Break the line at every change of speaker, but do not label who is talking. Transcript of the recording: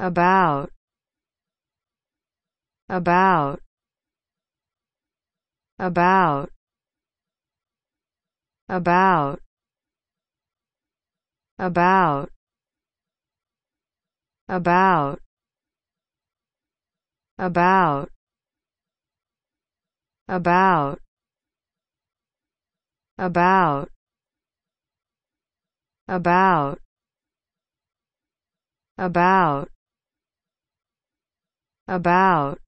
about about about about about about about about about about about about